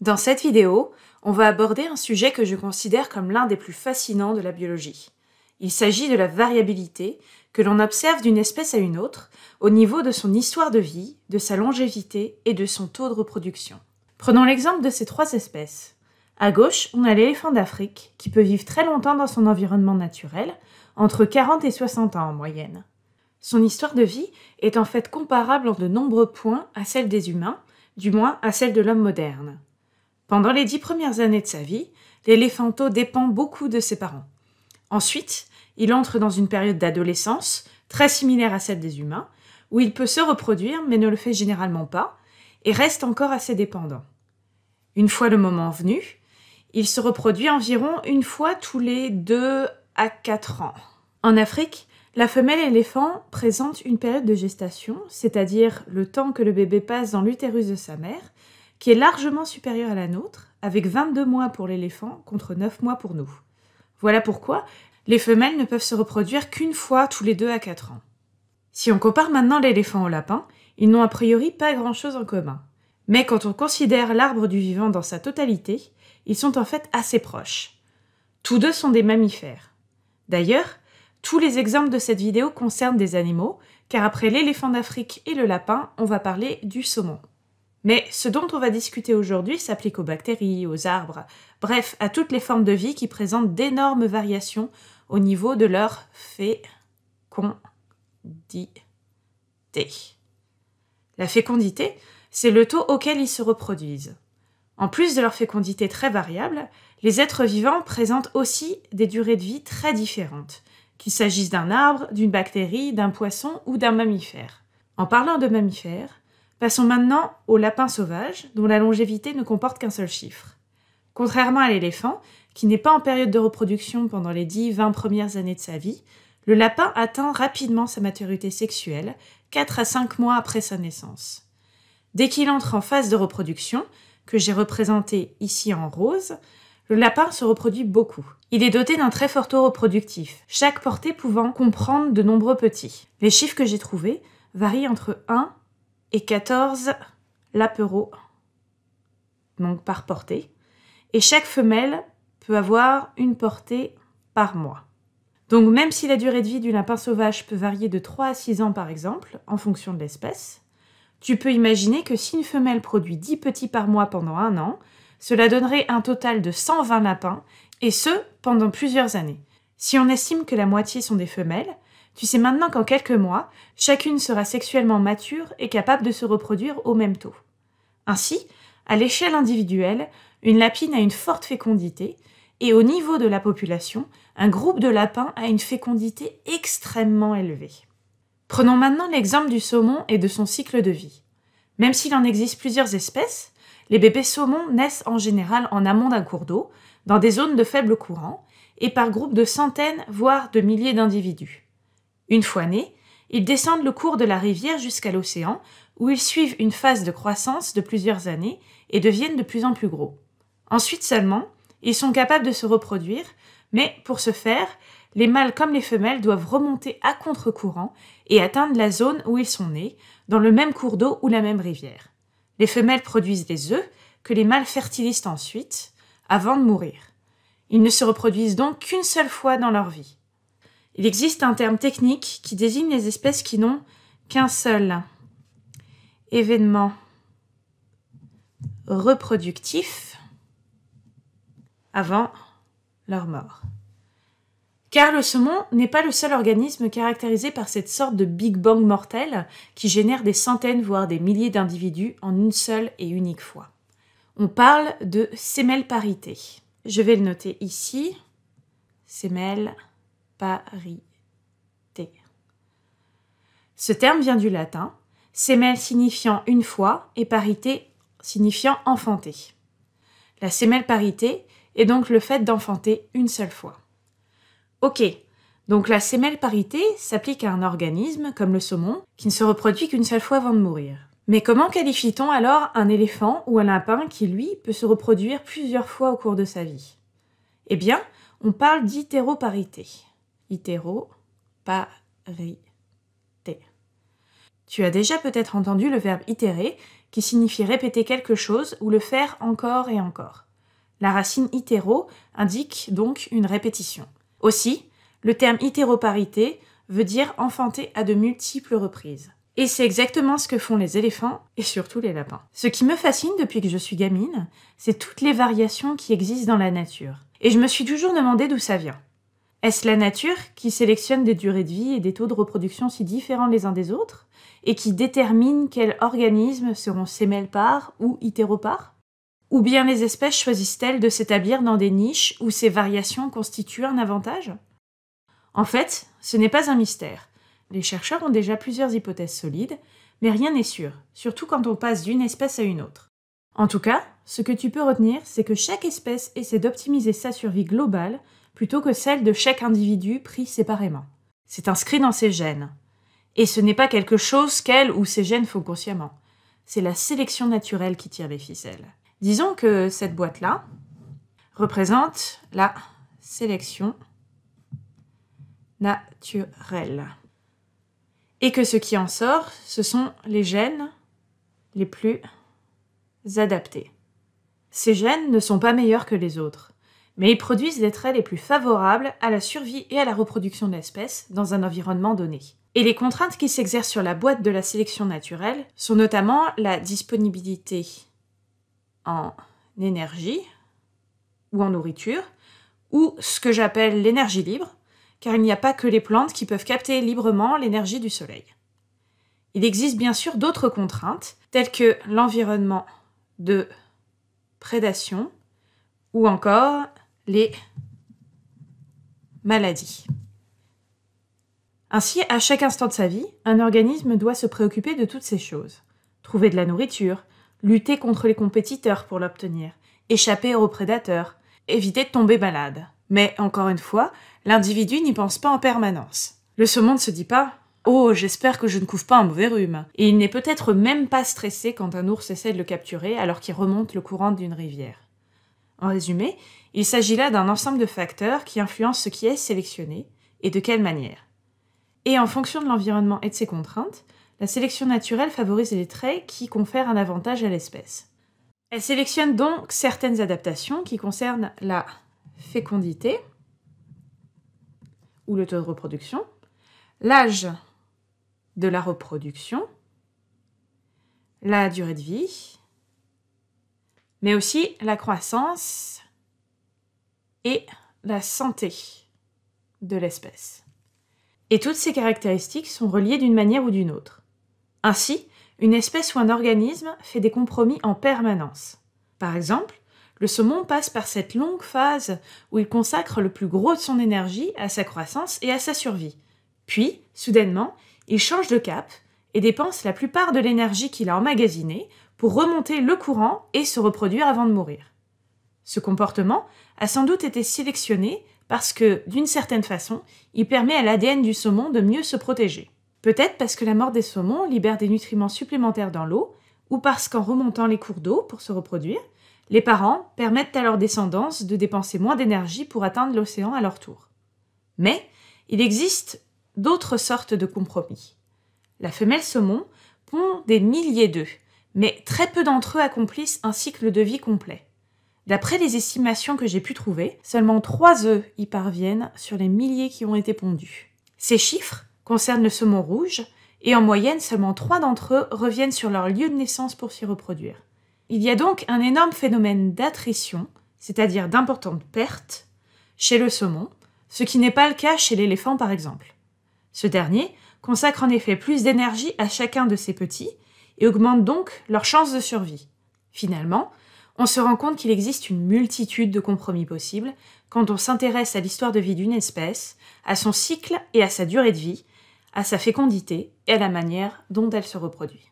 Dans cette vidéo, on va aborder un sujet que je considère comme l'un des plus fascinants de la biologie. Il s'agit de la variabilité que l'on observe d'une espèce à une autre au niveau de son histoire de vie, de sa longévité et de son taux de reproduction. Prenons l'exemple de ces trois espèces. À gauche, on a l'éléphant d'Afrique qui peut vivre très longtemps dans son environnement naturel, entre 40 et 60 ans en moyenne. Son histoire de vie est en fait comparable en de nombreux points à celle des humains, du moins à celle de l'homme moderne. Pendant les dix premières années de sa vie, l'éléphanto dépend beaucoup de ses parents. Ensuite, il entre dans une période d'adolescence, très similaire à celle des humains, où il peut se reproduire mais ne le fait généralement pas, et reste encore assez dépendant. Une fois le moment venu, il se reproduit environ une fois tous les deux à quatre ans. En Afrique, la femelle éléphant présente une période de gestation, c'est-à-dire le temps que le bébé passe dans l'utérus de sa mère, qui est largement supérieure à la nôtre, avec 22 mois pour l'éléphant contre 9 mois pour nous. Voilà pourquoi les femelles ne peuvent se reproduire qu'une fois tous les 2 à 4 ans. Si on compare maintenant l'éléphant au lapin, ils n'ont a priori pas grand-chose en commun. Mais quand on considère l'arbre du vivant dans sa totalité, ils sont en fait assez proches. Tous deux sont des mammifères. D'ailleurs, tous les exemples de cette vidéo concernent des animaux, car après l'éléphant d'Afrique et le lapin, on va parler du saumon. Mais ce dont on va discuter aujourd'hui s'applique aux bactéries, aux arbres, bref, à toutes les formes de vie qui présentent d'énormes variations au niveau de leur fécondité. La fécondité, c'est le taux auquel ils se reproduisent. En plus de leur fécondité très variable, les êtres vivants présentent aussi des durées de vie très différentes, qu'il s'agisse d'un arbre, d'une bactérie, d'un poisson ou d'un mammifère. En parlant de mammifères, Passons maintenant au lapin sauvage, dont la longévité ne comporte qu'un seul chiffre. Contrairement à l'éléphant, qui n'est pas en période de reproduction pendant les 10-20 premières années de sa vie, le lapin atteint rapidement sa maturité sexuelle, 4 à 5 mois après sa naissance. Dès qu'il entre en phase de reproduction, que j'ai représenté ici en rose, le lapin se reproduit beaucoup. Il est doté d'un très fort taux reproductif, chaque portée pouvant comprendre de nombreux petits. Les chiffres que j'ai trouvés varient entre 1 et 14 l'apéro, donc par portée. Et chaque femelle peut avoir une portée par mois. Donc même si la durée de vie du lapin sauvage peut varier de 3 à 6 ans par exemple, en fonction de l'espèce, tu peux imaginer que si une femelle produit 10 petits par mois pendant un an, cela donnerait un total de 120 lapins, et ce, pendant plusieurs années. Si on estime que la moitié sont des femelles, tu sais maintenant qu'en quelques mois, chacune sera sexuellement mature et capable de se reproduire au même taux. Ainsi, à l'échelle individuelle, une lapine a une forte fécondité, et au niveau de la population, un groupe de lapins a une fécondité extrêmement élevée. Prenons maintenant l'exemple du saumon et de son cycle de vie. Même s'il en existe plusieurs espèces, les bébés saumons naissent en général en amont d'un cours d'eau, dans des zones de faible courant, et par groupe de centaines, voire de milliers d'individus. Une fois nés, ils descendent le cours de la rivière jusqu'à l'océan, où ils suivent une phase de croissance de plusieurs années et deviennent de plus en plus gros. Ensuite seulement, ils sont capables de se reproduire, mais pour ce faire, les mâles comme les femelles doivent remonter à contre-courant et atteindre la zone où ils sont nés, dans le même cours d'eau ou la même rivière. Les femelles produisent des œufs que les mâles fertilisent ensuite, avant de mourir. Ils ne se reproduisent donc qu'une seule fois dans leur vie. Il existe un terme technique qui désigne les espèces qui n'ont qu'un seul événement reproductif avant leur mort. Car le saumon n'est pas le seul organisme caractérisé par cette sorte de Big Bang mortel qui génère des centaines voire des milliers d'individus en une seule et unique fois. On parle de sémelle parité. Je vais le noter ici. Sémelle parité. Ce terme vient du latin, semel signifiant une fois et parité signifiant enfanter. La semelle parité est donc le fait d'enfanter une seule fois. Ok, donc la semelle parité s'applique à un organisme comme le saumon qui ne se reproduit qu'une seule fois avant de mourir. Mais comment qualifie-t-on alors un éléphant ou un lapin qui, lui, peut se reproduire plusieurs fois au cours de sa vie Eh bien, on parle d'hétéroparité itero Tu as déjà peut-être entendu le verbe itérer qui signifie répéter quelque chose ou le faire encore et encore. La racine itéro indique donc une répétition. Aussi, le terme itéroparité veut dire enfanter à de multiples reprises. Et c'est exactement ce que font les éléphants et surtout les lapins. Ce qui me fascine depuis que je suis gamine, c'est toutes les variations qui existent dans la nature. Et je me suis toujours demandé d'où ça vient. Est-ce la nature qui sélectionne des durées de vie et des taux de reproduction si différents les uns des autres et qui détermine quels organismes seront par ou hétéropares Ou bien les espèces choisissent-elles de s'établir dans des niches où ces variations constituent un avantage En fait, ce n'est pas un mystère. Les chercheurs ont déjà plusieurs hypothèses solides, mais rien n'est sûr, surtout quand on passe d'une espèce à une autre. En tout cas, ce que tu peux retenir, c'est que chaque espèce essaie d'optimiser sa survie globale plutôt que celle de chaque individu pris séparément. C'est inscrit dans ses gènes. Et ce n'est pas quelque chose qu'elle ou ses gènes font consciemment. C'est la sélection naturelle qui tire les ficelles. Disons que cette boîte-là représente la sélection naturelle. Et que ce qui en sort, ce sont les gènes les plus adaptés. Ces gènes ne sont pas meilleurs que les autres mais ils produisent les traits les plus favorables à la survie et à la reproduction de l'espèce dans un environnement donné. Et les contraintes qui s'exercent sur la boîte de la sélection naturelle sont notamment la disponibilité en énergie ou en nourriture, ou ce que j'appelle l'énergie libre, car il n'y a pas que les plantes qui peuvent capter librement l'énergie du soleil. Il existe bien sûr d'autres contraintes, telles que l'environnement de prédation ou encore les maladies. Ainsi, à chaque instant de sa vie, un organisme doit se préoccuper de toutes ces choses. Trouver de la nourriture, lutter contre les compétiteurs pour l'obtenir, échapper aux prédateurs, éviter de tomber malade. Mais, encore une fois, l'individu n'y pense pas en permanence. Le saumon ne se dit pas Oh, j'espère que je ne couvre pas un mauvais rhume. Et il n'est peut-être même pas stressé quand un ours essaie de le capturer alors qu'il remonte le courant d'une rivière. En résumé, il s'agit là d'un ensemble de facteurs qui influencent ce qui est sélectionné et de quelle manière. Et en fonction de l'environnement et de ses contraintes, la sélection naturelle favorise les traits qui confèrent un avantage à l'espèce. Elle sélectionne donc certaines adaptations qui concernent la fécondité ou le taux de reproduction, l'âge de la reproduction, la durée de vie, mais aussi la croissance et la santé de l'espèce. Et toutes ces caractéristiques sont reliées d'une manière ou d'une autre. Ainsi, une espèce ou un organisme fait des compromis en permanence. Par exemple, le saumon passe par cette longue phase où il consacre le plus gros de son énergie à sa croissance et à sa survie. Puis, soudainement, il change de cap et dépense la plupart de l'énergie qu'il a emmagasinée pour remonter le courant et se reproduire avant de mourir. Ce comportement a sans doute été sélectionné parce que, d'une certaine façon, il permet à l'ADN du saumon de mieux se protéger. Peut-être parce que la mort des saumons libère des nutriments supplémentaires dans l'eau, ou parce qu'en remontant les cours d'eau pour se reproduire, les parents permettent à leur descendance de dépenser moins d'énergie pour atteindre l'océan à leur tour. Mais il existe d'autres sortes de compromis. La femelle saumon pond des milliers d'œufs, mais très peu d'entre eux accomplissent un cycle de vie complet. D'après les estimations que j'ai pu trouver, seulement 3 œufs y parviennent sur les milliers qui ont été pondus. Ces chiffres concernent le saumon rouge, et en moyenne seulement 3 d'entre eux reviennent sur leur lieu de naissance pour s'y reproduire. Il y a donc un énorme phénomène d'attrition, c'est-à-dire d'importantes pertes, chez le saumon, ce qui n'est pas le cas chez l'éléphant par exemple. Ce dernier consacre en effet plus d'énergie à chacun de ses petits, et augmentent donc leurs chances de survie. Finalement, on se rend compte qu'il existe une multitude de compromis possibles quand on s'intéresse à l'histoire de vie d'une espèce, à son cycle et à sa durée de vie, à sa fécondité et à la manière dont elle se reproduit.